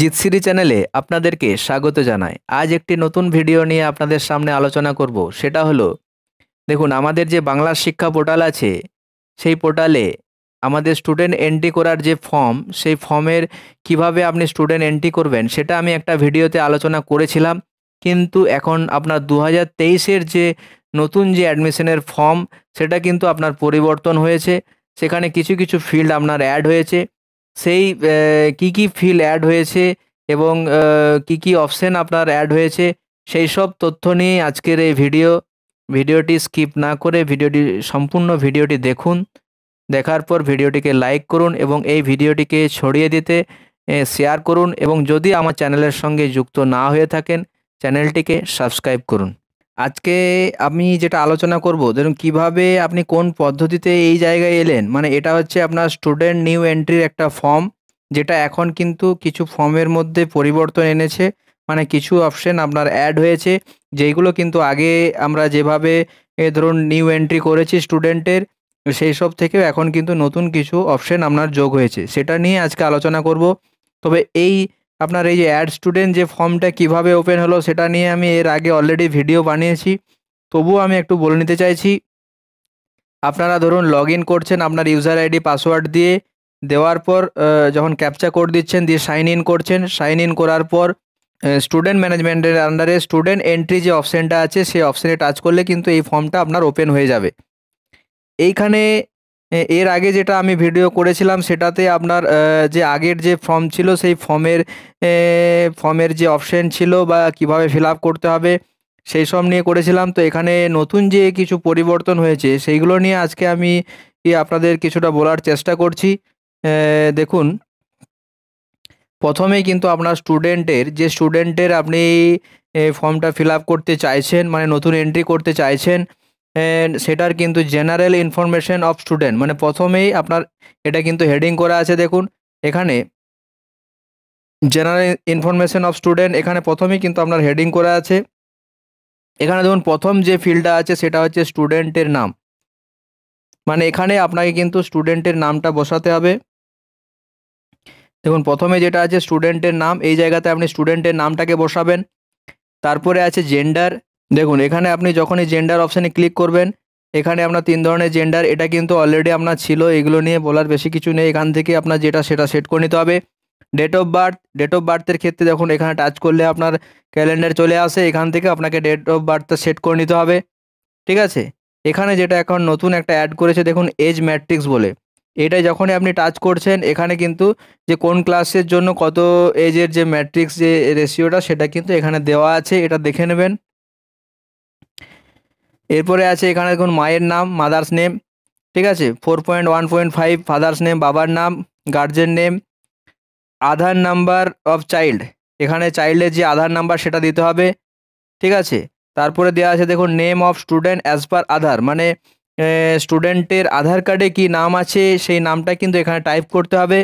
জিতসিরি চ্যানেলে আপনাদেরকে স্বাগত জানাই আজ একটি নতুন ভিডিও নিয়ে আপনাদের সামনে আলোচনা করব সেটা হলো দেখুন আমাদের যে বাংলা শিক্ষা পোর্টাল আছে সেই পোর্টালে আমাদের স্টুডেন্ট এন্ট্রি করার যে ফর্ম সেই ফর্মের কিভাবে আপনি স্টুডেন্ট এন্ট্রি করবেন সেটা আমি একটা ভিডিওতে আলোচনা করেছিলাম কিন্তু এখন আপনার দু হাজার যে নতুন যে অ্যাডমিশনের ফর্ম সেটা কিন্তু আপনার পরিবর্তন হয়েছে সেখানে কিছু কিছু ফিল্ড আপনার অ্যাড হয়েছে সেই কি কি ফিল অ্যাড হয়েছে এবং কি কি অপশন আপনার অ্যাড হয়েছে সেই সব তথ্য নিয়ে আজকের এই ভিডিও ভিডিওটি স্কিপ না করে ভিডিওটি সম্পূর্ণ ভিডিওটি দেখুন দেখার পর ভিডিওটিকে লাইক করুন এবং এই ভিডিওটিকে ছড়িয়ে দিতে শেয়ার করুন এবং যদি আমার চ্যানেলের সঙ্গে যুক্ত না হয়ে থাকেন চ্যানেলটিকে সাবস্ক্রাইব করুন আজকে আমি যেটা আলোচনা করব ধরুন কিভাবে আপনি কোন পদ্ধতিতে এই জায়গায় এলেন মানে এটা হচ্ছে আপনার স্টুডেন্ট নিউ এন্ট্রির একটা ফর্ম যেটা এখন কিন্তু কিছু ফর্মের মধ্যে পরিবর্তন এনেছে মানে কিছু অপশন আপনার অ্যাড হয়েছে যেইগুলো কিন্তু আগে আমরা যেভাবে ধরুন নিউ এন্ট্রি করেছি স্টুডেন্টের সেই সব থেকেও এখন কিন্তু নতুন কিছু অপশন আপনার যোগ হয়েছে সেটা নিয়ে আজকে আলোচনা করব তবে এই আপনার এই যে অ্যাড স্টুডেন্ট যে ফর্মটা কিভাবে ওপেন হলো সেটা নিয়ে আমি এর আগে অলরেডি ভিডিও বানিয়েছি তবুও আমি একটু বলে নিতে চাইছি আপনারা ধরুন লগ করছেন আপনার ইউজার আইডি পাসওয়ার্ড দিয়ে দেওয়ার পর যখন ক্যাপচা কোড দিচ্ছেন দিয়ে সাইন ইন করছেন সাইন ইন করার পর স্টুডেন্ট ম্যানেজমেন্টের আন্ডারে স্টুডেন্ট এন্ট্রি যে অপশানটা আছে সেই অপশানে টাচ করলে কিন্তু এই ফর্মটা আপনার ওপেন হয়ে যাবে এইখানে এর আগে যেটা আমি ভিডিও করেছিলাম সেটাতে আপনার যে আগের যে ফর্ম ছিল সেই ফর্মের ফর্মের যে অপশন ছিল বা কিভাবে ফিল করতে হবে সেই সব নিয়ে করেছিলাম তো এখানে নতুন যে কিছু পরিবর্তন হয়েছে সেইগুলো নিয়ে আজকে আমি আপনাদের কিছুটা বলার চেষ্টা করছি দেখুন প্রথমেই কিন্তু আপনার স্টুডেন্টের যে স্টুডেন্টের আপনি ফর্মটা ফিল করতে চাইছেন মানে নতুন এন্ট্রি করতে চাইছেন সেটার কিন্তু জেনারেল ইনফরমেশন অফ স্টুডেন্ট মানে প্রথমেই আপনার এটা কিন্তু হেডিং করা আছে দেখুন এখানে জেনারেল ইনফরমেশন অফ স্টুডেন্ট এখানে প্রথমেই কিন্তু আপনার হেডিং করা আছে এখানে দেখুন প্রথম যে ফিল্ডটা আছে সেটা হচ্ছে স্টুডেন্টের নাম মানে এখানে আপনাকে কিন্তু স্টুডেন্টের নামটা বসাতে হবে দেখুন প্রথমে যেটা আছে স্টুডেন্টের নাম এই জায়গাতে আপনি স্টুডেন্টের নামটাকে বসাবেন তারপরে আছে জেন্ডার দেখুন এখানে আপনি যখনই জেন্ডার অপশানে ক্লিক করবেন এখানে আপনার তিন ধরনের জেন্ডার এটা কিন্তু অলরেডি আপনার ছিল এগুলো নিয়ে বলার বেশি কিছু নেই এখান থেকে আপনার যেটা সেটা সেট করে নিতে হবে date of birth date of বার্থের ক্ষেত্রে দেখুন এখানে টাচ করলে আপনার ক্যালেন্ডার চলে আসে এখান থেকে আপনাকে ডেট অফ বার্থটা সেট করে নিতে হবে ঠিক আছে এখানে যেটা এখন নতুন একটা অ্যাড করেছে দেখুন এজ ম্যাট্রিক্স বলে এটা যখনই আপনি টাচ করছেন এখানে কিন্তু যে কোন ক্লাসের জন্য কত এজের যে ম্যাট্রিক্স যে রেশিওটা সেটা কিন্তু এখানে দেওয়া আছে এটা দেখে নেবেন এরপরে আছে এখানে দেখুন মায়ের নাম মাদার্স নেম ঠিক আছে four point one point five father's name বাবার নাম guardian name Aadhaar number of child এখানে চাইল্ডের যে আধার নাম্বার সেটা দিতে হবে ঠিক আছে তারপরে দেওয়া আছে দেখুন name of student as per Aadhaar মানে স্টুডেন্টের আধার কার্ডে কি নাম আছে সেই নামটা কিন্তু এখানে টাইপ করতে হবে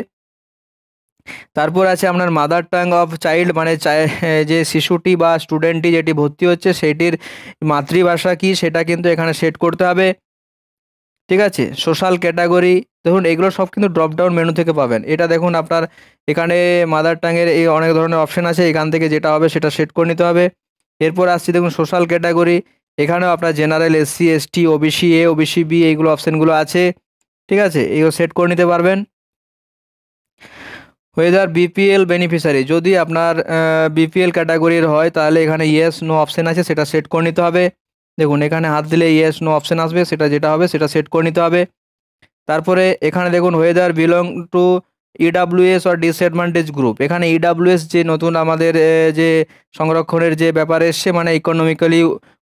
তারপর আছে আপনার মাদার টাং অফ চাইল্ড মানে যে শিশুটি বা স্টুডেন্টটি যেটি ভর্তি হচ্ছে সেটির মাতৃভাষা কি সেটা কিন্তু এখানে সেট করতে হবে ঠিক আছে সোশ্যাল ক্যাটাগরি দেখুন এগুলো সব কিন্তু ড্রপডাউন মেনু থেকে পাবেন এটা দেখুন আপনার এখানে মাদার টাংয়ের এই অনেক ধরনের অপশান আছে এখান থেকে যেটা হবে সেটা সেট করে নিতে হবে এরপর আসছি দেখুন সোশ্যাল ক্যাটাগরি এখানেও আপনার general SC ST OBC A OBC B এইগুলো অপশানগুলো আছে ঠিক আছে এগুলো সেট করে নিতে পারবেন ওয়েদার বিপিএল বেনিফিশিয়ারি যদি আপনার বিপিএল ক্যাটাগরির হয় তাহলে এখানে ইয়েস নো অপশান আছে সেটা সেট করে নিতে হবে দেখুন এখানে হাত দিলে ইয়েস নো অপশান আসবে সেটা যেটা হবে সেটা সেট করে নিতে হবে তারপরে এখানে দেখুন whether belong to EWS or disadvantage group এখানে ইডাব্লিউএস e যে নতুন আমাদের যে সংরক্ষণের যে ব্যাপার এসছে মানে ইকোনমিক্যালি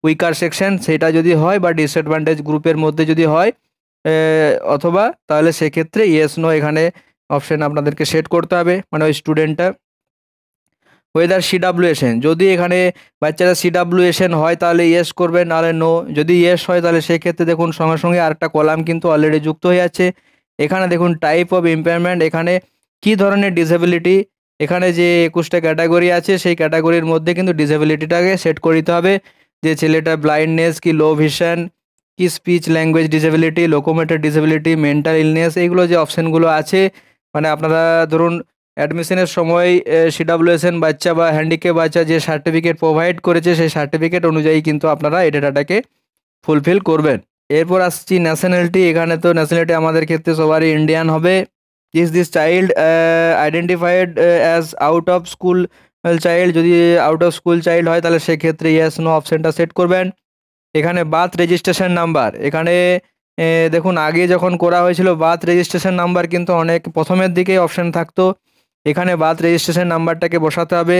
উইকার সেকশন সেটা যদি হয় বা ডিসঅ্যাডভান্টেজ গ্রুপের মধ্যে যদি হয় অথবা তাহলে সেক্ষেত্রে ইয়েস নো এখানে অপশান আপনাদেরকে সেট করতে হবে মানে ওই স্টুডেন্টটা ওয়েদার সিডাব্লিউএসএন যদি এখানে বাচ্চারা সিডাব্লিউএসএন হয় তাহলে ইয়েস করবে নাহলে নো যদি ইয়েস হয় তাহলে সেক্ষেত্রে দেখুন সঙ্গে সঙ্গে আরেকটা কলাম কিন্তু অলরেডি যুক্ত হয়ে আছে এখানে দেখুন টাইপ অফ ইম্পেয়ারমেন্ট এখানে কি ধরনের ডিসেবিলিটি এখানে যে একুশটা ক্যাটাগরি আছে সেই ক্যাটাগরির মধ্যে কিন্তু ডিসেবিলিটিটাকে সেট করে দিতে হবে যে ছেলেটা ব্লাইন্ডনেস কি লো ভিশন কি speech language disability locomotor disability mental illness এইগুলো যে অপশানগুলো আছে মানে আপনারা ধরুন অ্যাডমিশনের সময় সিডাব্লিউএসএন বাচ্চা বা হ্যান্ডিক্যাপ বাচ্চা যে সার্টিফিকেট প্রোভাইড করেছে সেই সার্টিফিকেট অনুযায়ী কিন্তু আপনারা এই ডেটাটাকে ফুলফিল করবেন এরপর আসছি ন্যাশনালিটি এখানে তো ন্যাশনালিটি আমাদের ক্ষেত্রে সবারই ইন্ডিয়ান হবে is this child identified as out of school child যদি আউট অফ স্কুল চাইল্ড হয় তাহলে সেক্ষেত্রে ইয়াস নো অপশানটা সেট করবেন এখানে বার্থ রেজিস্ট্রেশন নাম্বার এখানে দেখুন আগে যখন করা হয়েছিল বাথ রেজিস্ট্রেশন নাম্বার কিন্তু অনেক প্রথমের দিকেই অপশান থাকতো এখানে বাথ রেজিস্ট্রেশন নাম্বারটাকে বসাতে হবে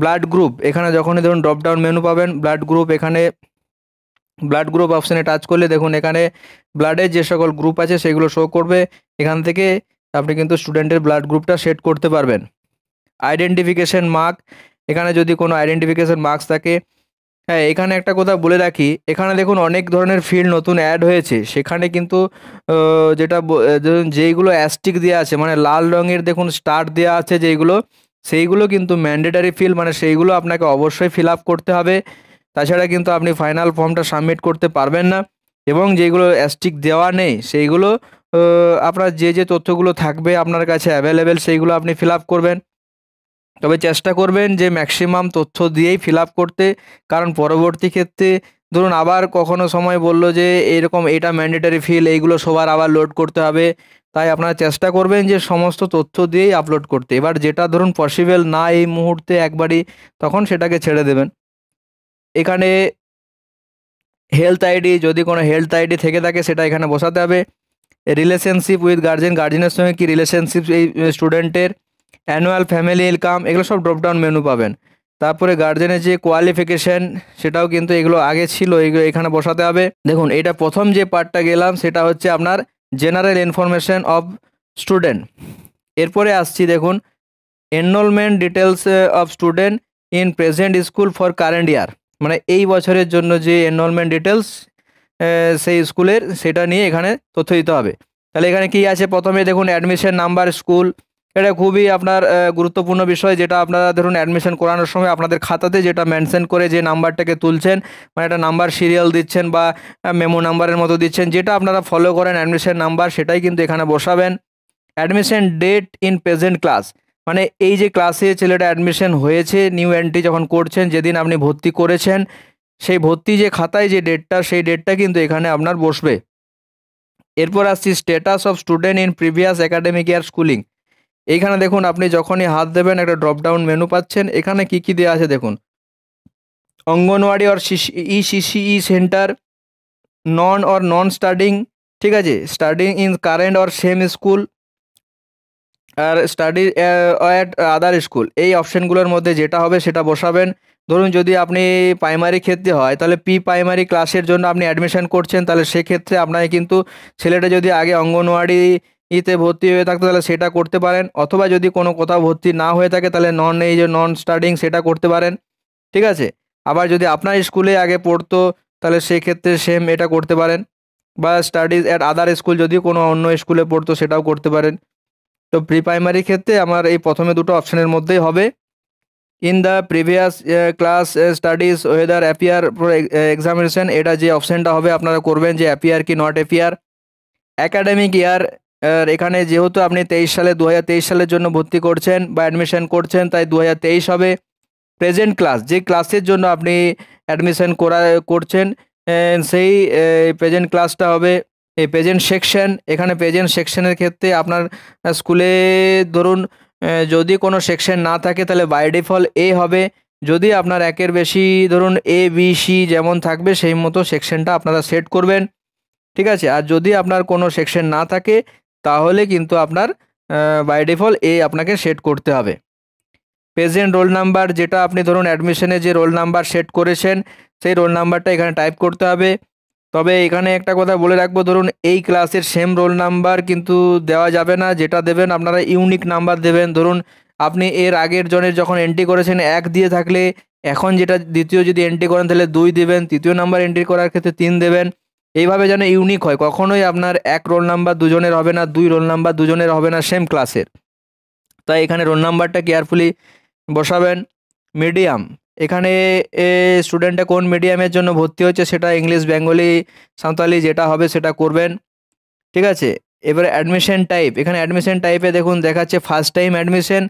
ব্লাড গ্রুপ এখানে যখনই ধরুন ড্রপডাউন মেনু পাবেন ব্লাড গ্রুপ এখানে ব্লাড গ্রুপ অপশানে টাচ করলে দেখুন এখানে ব্লাডের যে সকল গ্রুপ আছে সেগুলো শো করবে এখান থেকে আপনি কিন্তু স্টুডেন্টের ব্লাড গ্রুপটা সেট করতে পারবেন আইডেন্টিফিকেশান মার্ক এখানে যদি কোনো আইডেন্টিফিকেশন মার্কস থাকে হ্যাঁ এখানে একটা কথা বলে রাখি এখানে দেখুন অনেক ধরনের ফিল্ড নতুন অ্যাড হয়েছে সেখানে কিন্তু যেটা যেইগুলো অ্যাস্টিক দেওয়া আছে মানে লাল রঙের দেখুন স্টার দেওয়া আছে যেইগুলো সেইগুলো কিন্তু ম্যান্ডেটারি ফিল্ড মানে সেইগুলো আপনাকে অবশ্যই ফিল আপ করতে হবে তাছাড়া কিন্তু আপনি ফাইনাল ফর্মটা সাবমিট করতে পারবেন না এবং যেগুলো অ্যাস্টিক দেওয়া নেই সেইগুলো আপনার যে যে তথ্যগুলো থাকবে আপনার কাছে অ্যাভেলেবেল সেইগুলো আপনি ফিল আপ করবেন তবে চেষ্টা করবেন যে ম্যাক্সিমাম তথ্য দিয়েই ফিল করতে কারণ পরবর্তী ক্ষেত্রে ধরুন আবার কখনো সময় বলল যে এরকম এটা ম্যান্ডেটারি ফিল এইগুলো সবার আবার লোড করতে হবে তাই আপনারা চেষ্টা করবেন যে সমস্ত তথ্য দিয়েই আপলোড করতে এবার যেটা ধরুন পসিবেল না এই মুহূর্তে একবারই তখন সেটাকে ছেড়ে দেবেন এখানে হেলথ আইডি যদি কোনো হেলথ আইডি থেকে থাকে সেটা এখানে বসাতে হবে রিলেশনশিপ উইথ গার্জেন গার্জেনের সঙ্গে কি রিলেশনশিপ এই স্টুডেন্টের অ্যানুয়াল ফ্যামিলি ইনকাম এগুলো সব ড্রপডাউন মেনু পাবেন তারপরে গার্জেনের যে কোয়ালিফিকেশান সেটাও কিন্তু এগুলো আগে ছিল এগুলো এখানে বসাতে হবে দেখুন এটা প্রথম যে পার্টটা গেলাম সেটা হচ্ছে আপনার জেনারেল ইনফরমেশান অফ স্টুডেন্ট এরপরে আসছি দেখুন enrolment details of student in present school for current year মানে এই বছরের জন্য যে এনরোলমেন্ট ডিটেলস uh, সেই স্কুলের সেটা নিয়ে এখানে তথ্য দিতে হবে তাহলে এখানে কি আছে প্রথমে দেখুন অ্যাডমিশন নাম্বার স্কুল এটা খুবই আপনার গুরুত্বপূর্ণ বিষয় যেটা আপনারা ধরুন অ্যাডমিশন করানোর সময় আপনাদের খাতাতে যেটা মেনশন করে যে নাম্বারটাকে তুলছেন মানে একটা নাম্বার সিরিয়াল দিচ্ছেন বা মেমো নাম্বারের মতো দিচ্ছেন যেটা আপনারা ফলো করেন অ্যাডমিশন নাম্বার সেটাই কিন্তু এখানে বসাবেন admission date in present class মানে এই যে ক্লাসে ছেলেটা অ্যাডমিশন হয়েছে নিউ এন্ট্রি যখন করছেন যেদিন আপনি ভর্তি করেছেন সেই ভর্তি যে খাতায় যে ডেটটা সেই ডেটটা কিন্তু এখানে আপনার বসবে এরপর আসছি status of student in previous academic year schooling এইখানে দেখুন আপনি যখনই হাত দেবেন একটা ড্রপডাউন মেনু পাচ্ছেন এখানে কি কি দেওয়া আছে দেখুন anganwadi or E CCE centre non or non studying ঠিক আছে studying in current or same school আর স্টাডি অ্যাট আদার স্কুল এই অপশানগুলোর মধ্যে যেটা হবে সেটা বসাবেন ধরুন যদি আপনি প্রাইমারি ক্ষেত্রে হয় তাহলে প্রি প্রাইমারি ক্লাসের জন্য আপনি অ্যাডমিশন করছেন তাহলে সেক্ষেত্রে আপনাকে কিন্তু ছেলেটা যদি আগে অঙ্গনওয়াড়ি ইতে ভর্তি হয়ে থাকতে তাহলে সেটা করতে পারেন অথবা যদি কোনো কোথাও ভর্তি না হয়ে থাকে তাহলে নন এই যে নন স্টাডিং সেটা করতে পারেন ঠিক আছে আবার যদি আপনার স্কুলে আগে পড়তো তাহলে সেক্ষেত্রে সেম এটা করতে পারেন বা স্টাডিজ অ্যাট আদার স্কুল যদি কোনো অন্য স্কুলে পড়তো সেটাও করতে পারেন তো প্রি প্রাইমারি ক্ষেত্রে আমার এই প্রথমে দুটো অপশানের মধ্যেই হবে in the previous class studies whether appear examination এটা যে অপশানটা হবে আপনারা করবেন যে অ্যাপিয়ার কি নট অ্যাপিয়ার অ্যাকাডেমিক ইয়ার এখানে যেহেতু আপনি তেইশ সালে দু সালের জন্য ভর্তি করছেন বা অ্যাডমিশন করছেন তাই দু হবে প্রেজেন্ট ক্লাস যে ক্লাসের জন্য আপনি অ্যাডমিশন করা করছেন সেই প্রেজেন্ট ক্লাসটা হবে এই প্রেজেন্ট সেকশন এখানে প্রেজেন্ট সেকশনের ক্ষেত্রে আপনার স্কুলে ধরুন যদি কোনো সেকশন না থাকে তাহলে বাই ডিফল এ হবে যদি আপনার একের বেশি ধরুন এ বি সি যেমন থাকবে সেই মতো সেকশনটা আপনারা সেট করবেন ঠিক আছে আর যদি আপনার কোনো সেকশন না থাকে তাহলে কিন্তু আপনার বাই ডিফল এ আপনাকে সেট করতে হবে পেজেন্ট রোল নাম্বার যেটা আপনি ধরুন অ্যাডমিশনে যে রোল নাম্বার সেট করেছেন সেই রোল নাম্বারটা এখানে টাইপ করতে হবে তবে এখানে একটা কথা বলে রাখবো ধরুন এই ক্লাসের সেম রোল নাম্বার কিন্তু দেওয়া যাবে না যেটা দেবেন আপনারা ইউনিক নাম্বার দেবেন ধরুন আপনি এর আগের জনের যখন এন্ট্রি করেছেন এক দিয়ে থাকলে এখন যেটা দ্বিতীয় যদি এন্ট্রি করেন তাহলে দুই দেবেন তৃতীয় নাম্বার এন্ট্রি করার ক্ষেত্রে তিন দেবেন এইভাবে যেন ইউনিক হয় কখনোই আপনার এক রোল নাম্বার দুজনের হবে না দুই রোল নাম্বার দুজনের হবে না সেম ক্লাসের তাই এখানে রোল নাম্বারটা কেয়ারফুলি বসাবেন মিডিয়াম এখানে স্টুডেন্টটা কোন মিডিয়ামের জন্য ভর্তি হচ্ছে সেটা ইংলিশ বেঙ্গলি সাঁওতালি যেটা হবে সেটা করবেন ঠিক আছে এবারে অ্যাডমিশন টাইপ এখানে অ্যাডমিশন টাইপে দেখুন দেখাচ্ছে ফার্স্ট টাইম অ্যাডমিশন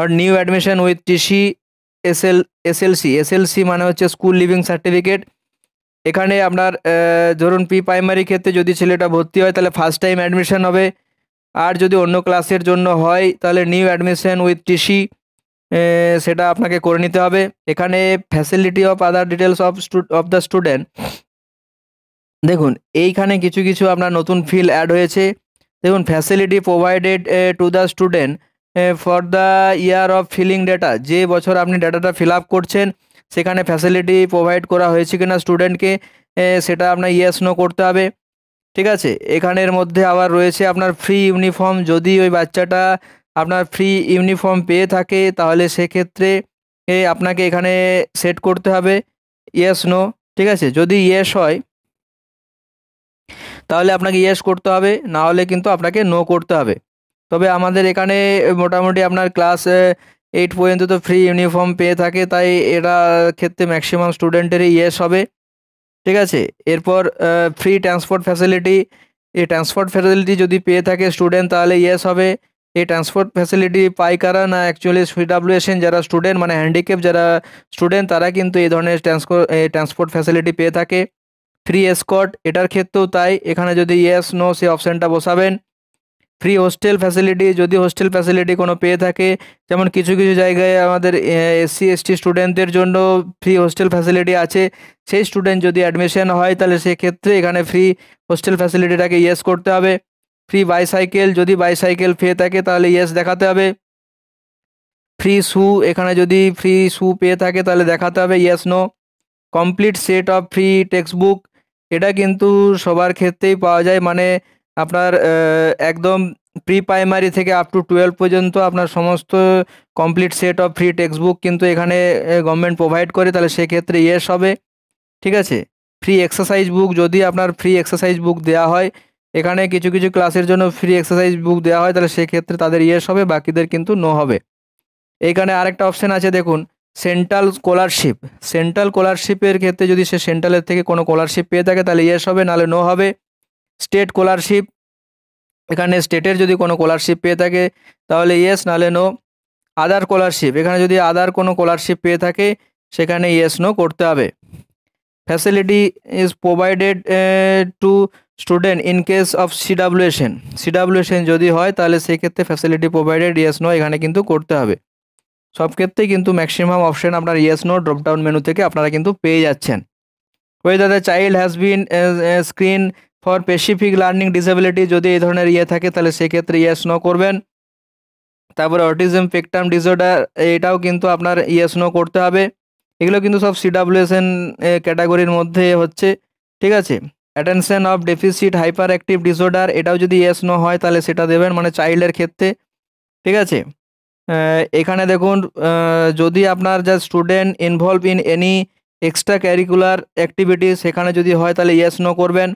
আর new admission with TC S SLC SLC মানে হচ্ছে স্কুল লিভিং সার্টিফিকেট এখানে আপনার ধরুন প্রি প্রাইমারি ক্ষেত্রে যদি ছেলেটা ভর্তি হয় তাহলে ফার্স্ট টাইম অ্যাডমিশন হবে আর যদি অন্য ক্লাসের জন্য হয় তাহলে নিউ অ্যাডমিশন উইথ টিসি সেটা আপনাকে করে নিতে হবে এখানে facility of other details of of the student দেখুন এইখানে কিছু কিছু আপনার নতুন ফিল অ্যাড হয়েছে দেখুন facility provided to the student for the year of filling data যে বছর আপনি ডেটাটা ফিল আপ করছেন সেখানে ফ্যাসিলিটি প্রোভাইড করা হয়েছে কিনা স্টুডেন্টকে সেটা আপনার ইয়েস নো করতে হবে ঠিক আছে এখানের মধ্যে আবার রয়েছে আপনার ফ্রি ইউনিফর্ম যদি ওই বাচ্চাটা আপনার ফ্রি ইউনিফর্ম পেয়ে থাকে তাহলে সেক্ষেত্রে আপনাকে এখানে সেট করতে হবে ইয়েস নো ঠিক আছে যদি ইয়েস হয় তাহলে আপনাকে ইয়েস করতে হবে না হলে কিন্তু আপনাকে নো করতে হবে তবে আমাদের এখানে মোটামুটি আপনার ক্লাস এইট পর্যন্ত তো ফ্রি ইউনিফর্ম পেয়ে থাকে তাই এরা ক্ষেত্রে ম্যাক্সিমাম স্টুডেন্টেরই ইয়েস হবে ঠিক আছে এরপর ফ্রি ট্রান্সপোর্ট ফ্যাসিলিটি এই ট্রান্সপোর্ট ফ্যাসিলিটি যদি পেয়ে থাকে স্টুডেন্ট তাহলে ইয়েস হবে এই ট্রান্সপোর্ট ফ্যাসিলিটি পাই কারা না অ্যাকচুয়ালি সুইডাব্লিউএসএন যারা স্টুডেন্ট মানে হ্যান্ডিক্যাপ যারা স্টুডেন্ট তারা কিন্তু এই ধরনের ট্রান্সপোর্ট ফ্যাসিলিটি পেয়ে থাকে ফ্রি এসকট এটার ক্ষেত্রেও তাই এখানে যদি ইয়েস নো সে অপশানটা বসাবেন ফ্রি হোস্টেল ফ্যাসিলিটি যদি হোস্টেল ফ্যাসিলিটি কোনো পেয়ে থাকে যেমন কিছু কিছু জায়গায় আমাদের এসসি এসটি স্টুডেন্টদের জন্য ফ্রি হোস্টেল ফ্যাসিলিটি আছে সেই স্টুডেন্ট যদি অ্যাডমিশন হয় তাহলে সেক্ষেত্রে এখানে ফ্রি হোস্টেল ফ্যাসিলিটিটাকে ইয়েস করতে হবে ফ্রি বাইসাইকেল যদি বাইসাইকেল পেয়ে থাকে তাহলে ইয়েস দেখাতে হবে ফ্রি শু এখানে যদি ফ্রি শু পেয়ে থাকে তাহলে দেখাতে হবে yes no complete set of free text book এটা কিন্তু সবার ক্ষেত্রেই পাওয়া যায় মানে আপনার একদম প্রি প্রাইমারি থেকে আপ টু টুয়েলভ পর্যন্ত আপনার সমস্ত complete set of free text book কিন্তু এখানে গভর্নমেন্ট প্রোভাইড করে তাহলে সেক্ষেত্রে ইয়েস হবে ঠিক আছে ফ্রি এক্সারসাইজ বুক যদি আপনার ফ্রি এক্সারসাইজ বুক দেওয়া হয় এখানে কিছু কিছু ক্লাসের জন্য ফ্রি এক্সারসাইজ বুক দেওয়া হয় তাহলে সেক্ষেত্রে তাদের ইয়েস হবে বাকিদের কিন্তু নো হবে এইখানে আরেকটা অপশান আছে দেখুন সেন্ট্রাল স্কলারশিপ সেন্ট্রাল স্কলারশিপের ক্ষেত্রে যদি সে সেন্ট্রালের থেকে কোনো স্কলারশিপ পেয়ে থাকে তাহলে ইয়েস হবে নাহলে নো হবে স্টেট স্কলারশিপ এখানে স্টেটের যদি কোনো স্কলারশিপ পেয়ে থাকে তাহলে ইয়েস নালে নো আদার স্কলারশিপ এখানে যদি আদার কোনো স্কলারশিপ পেয়ে থাকে সেখানে ইয়েস নো করতে হবে facility is provided to student in case of CWSN CWSN যদি হয় তাহলে সেক্ষেত্রে ফ্যাসিলিটি প্রোভাইডেড ইয়েস নো এখানে কিন্তু করতে হবে সব ক্ষেত্রেই কিন্তু ম্যাক্সিমাম অপশন আপনার ইয়েস নো ড্রপডাউন মেনু থেকে আপনারা কিন্তু পেয়ে যাচ্ছেন whether the child has been screen for specific learning disability যদি এই ধরনের ইয়ে থাকে তাহলে সেক্ষেত্রে ইয়েস নো করবেন তারপরে অটিজম পেকটাম ডিসঅর্ডার এটাও কিন্তু আপনার ইয়েস নো করতে হবে এগুলো কিন্তু সব সিডাব্লিউএসএন ক্যাটাগরির মধ্যে হচ্ছে ঠিক আছে attention of deficit hyper active disorder এটাও যদি ইয়েস নো হয় তাহলে সেটা দেবেন মানে চাইল্ডের ক্ষেত্রে ঠিক আছে এখানে দেখুন যদি আপনার যা student involve in any extra curricular activities সেখানে যদি হয় তাহলে ইয়েস নো করবেন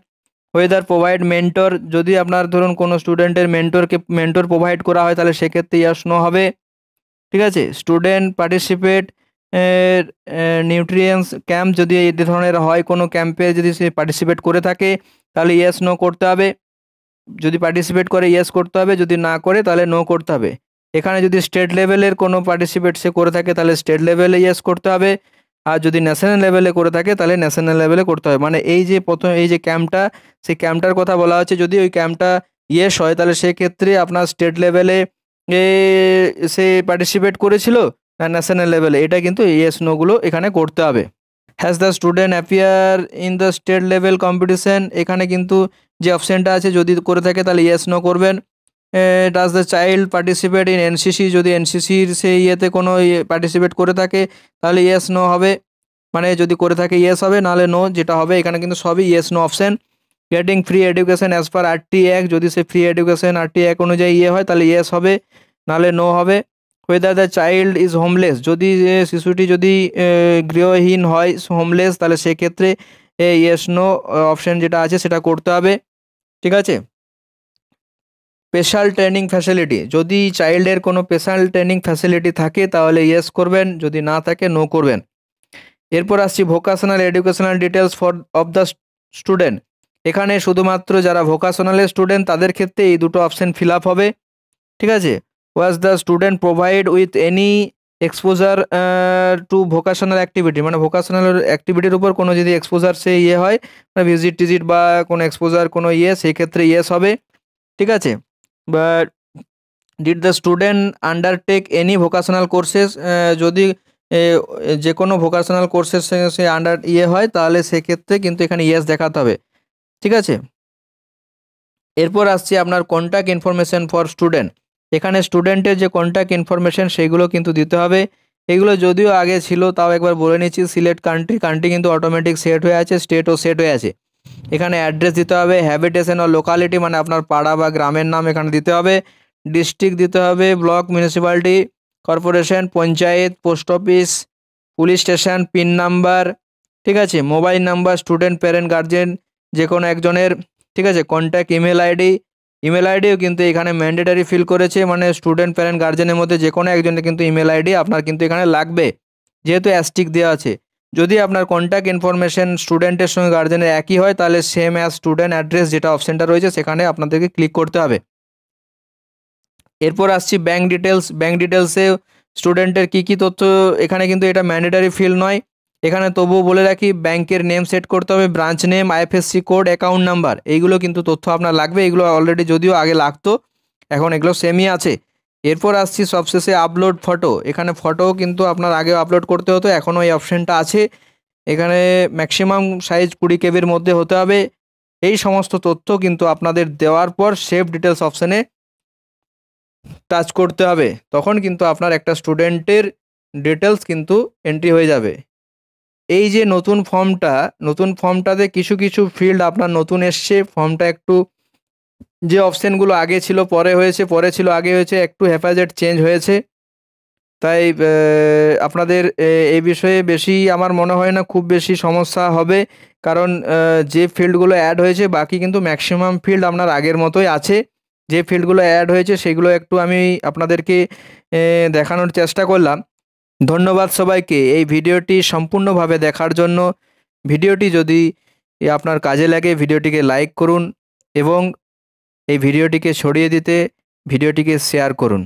ওয়েদার প্রোভাইড মেন্টর যদি আপনার ধরুন কোনো স্টুডেন্টের মেন্টরকে মেন্টর প্রোভাইড করা হয় তাহলে সেক্ষেত্রে ইয়াস নো হবে ঠিক আছে স্টুডেন্ট পার্টিসিপেট নিউট্রিয়েন্স ক্যাম্প যদি এই ধরনের হয় কোনো ক্যাম্পে যদি সে পার্টিসিপেট করে থাকে তাহলে ইয়াস নো করতে হবে যদি পার্টিসিপেট করে ইয়েস করতে হবে যদি না করে তাহলে নো করতে হবে এখানে যদি স্টেট লেভেলের কোনো পার্টিসিপেট সে করে থাকে তাহলে স্টেট লেভেলে ইয়েস করতে হবে আর যদি ন্যাশনাল লেভেলে করে থাকে তাহলে ন্যাশনাল লেভেলে করতে হয় মানে এই যে প্রথম এই যে ক্যাম্পটা সেই ক্যাম্পটার কথা বলা হচ্ছে যদি ওই ক্যাম্পটা ইয়েস হয় তাহলে সেক্ষেত্রে আপনার স্টেট লেভেলে সে পার্টিসিপেট করেছিল ন্যাশনাল লেভেলে এটা কিন্তু ইয়েস নোগুলো এখানে করতে হবে has the student appear in the state level competition এখানে কিন্তু যে অপশানটা আছে যদি করে থাকে তাহলে ইয়েস নো করবেন does the child participate in NCC যদি এনসিসির সেই ইয়েতে কোনো পার্টিসিপেট করে থাকে তাহলে ইয়েস নো হবে মানে যদি করে থাকে ইয়েস হবে নাহলে নো যেটা হবে এখানে কিন্তু সবই yes no option getting free education as per RT এক যদি সে ফ্রি এডুকেশন আরটি এক অনুযায়ী ইয়ে হয় তাহলে ইয়েস হবে নাহলে নো হবে whether the child is homeless যদি শিশুটি যদি গৃহহীন হয় হোমলেস তাহলে সেক্ষেত্রে ইয়েস নো অপশান যেটা আছে সেটা করতে হবে ঠিক আছে স্পেশাল ট্রেনিং ফ্যাসিলিটি যদি চাইল্ডের কোনো স্পেশাল ট্রেনিং ফ্যাসিলিটি থাকে তাহলে ইয়েস করবেন যদি না থাকে নো করবেন এরপর আসছি vocational educational details for of the student এখানে শুধুমাত্র যারা ভোকাশনালের স্টুডেন্ট তাদের ক্ষেত্রে এই দুটো অপশান ফিল আপ হবে ঠিক আছে was the student provide with any exposure to vocational activity মানে ভোকাশনাল অ্যাক্টিভিটির উপর কোনো যদি এক্সপোজার সে ইয়ে হয় মানে ভিজিট টিজিট বা কোনো এক্সপোজার কোনো ইয়ে সেই ক্ষেত্রে ইয়েস হবে ঠিক আছে but did the student undertake any vocational courses যদি যে কোনো ভোকাশনাল কোর্সের সে আন্ডার ইয়ে হয় তাহলে সেক্ষেত্রে কিন্তু এখানে ইয়েস দেখাতে হবে ঠিক আছে এরপর আসছে আপনার কন্ট্যাক্ট ইনফরমেশান ফর স্টুডেন্ট এখানে স্টুডেন্টের যে কন্ট্যাক্ট ইনফরমেশান সেগুলো কিন্তু দিতে হবে এগুলো যদিও আগে ছিল তাও একবার বলে নিচ্ছি সিলেক্ট কান্ট্রি কান্ট্রি কিন্তু অটোমেটিক সেট হয়ে আছে স্টেটও সেট হয়ে আছে এখানে অ্যাড্রেস দিতে হবে হ্যাবিটেশন ও লোকালিটি মানে আপনার পাড়া বা গ্রামের নাম এখানে দিতে হবে ডিস্ট্রিক্ট দিতে হবে block municipality corporation panchayat post office police station pin number ঠিক আছে mobile number student parent guardian যে কোনো একজনের ঠিক আছে কন্ট্যাক্ট ইমেল আইডি ইমেল আইডিও কিন্তু এখানে ম্যান্ডেটারি ফিল করেছে মানে স্টুডেন্ট প্যারেন্ট গার্জেনের মধ্যে যে কোনো একজনের কিন্তু ইমেল আইডি আপনার কিন্তু এখানে লাগবে যেহেতু অ্যাস্টিক দেওয়া আছে যদি আপনার কন্ট্যাক্ট ইনফরমেশন স্টুডেন্টের সঙ্গে গার্জেনের একই হয় তাহলে সেম অ্যাজ স্টুডেন্ট অ্যাড্রেস যেটা অপশানটা রয়েছে সেখানে আপনাদেরকে ক্লিক করতে হবে এরপর আসছি ব্যাঙ্ক ডিটেলস ব্যাঙ্ক ডিটেলসে স্টুডেন্টের কি কি তথ্য এখানে কিন্তু এটা ম্যান্ডেটারি ফিল নয় এখানে তবুও বলে রাখি ব্যাংকের নেম সেট করতে হবে branch name IFSC code account number এইগুলো কিন্তু তথ্য আপনার লাগবে এগুলো অলরেডি যদিও আগে লাগতো এখন এগুলো সেমই আছে এরপর আসছি সবশেষে আপলোড ফটো এখানে ফটো কিন্তু আপনার আগেও আপলোড করতে হতো এখনও এই অপশানটা আছে এখানে ম্যাক্সিমাম সাইজ কুড়ি কেবির মধ্যে হতে হবে এই সমস্ত তথ্য কিন্তু আপনাদের দেওয়ার পর সেভ ডিটেলস অপশানে টাচ করতে হবে তখন কিন্তু আপনার একটা স্টুডেন্টের ডিটেলস কিন্তু এন্ট্রি হয়ে যাবে এই যে নতুন ফর্মটা নতুন ফর্মটাতে কিছু কিছু ফিল্ড আপনার নতুন এসছে ফর্মটা একটু যে অপশানগুলো আগে ছিল পরে হয়েছে পরে ছিল আগে হয়েছে একটু হেফাজেট চেঞ্জ হয়েছে তাই আপনাদের এই বিষয়ে বেশি আমার মনে হয় না খুব বেশি সমস্যা হবে কারণ যে ফিল্ডগুলো অ্যাড হয়েছে বাকি কিন্তু ম্যাক্সিমাম ফিল্ড আপনার আগের মতোই আছে যে ফিল্ডগুলো অ্যাড হয়েছে সেগুলো একটু আমি আপনাদেরকে দেখানোর চেষ্টা করলাম ধন্যবাদ সবাইকে এই ভিডিওটি সম্পূর্ণভাবে দেখার জন্য ভিডিওটি যদি আপনার কাজে লাগে ভিডিওটিকে লাইক করুন এবং এই ভিডিওটিকে ছড়িয়ে দিতে ভিডিওটিকে শেয়ার করুন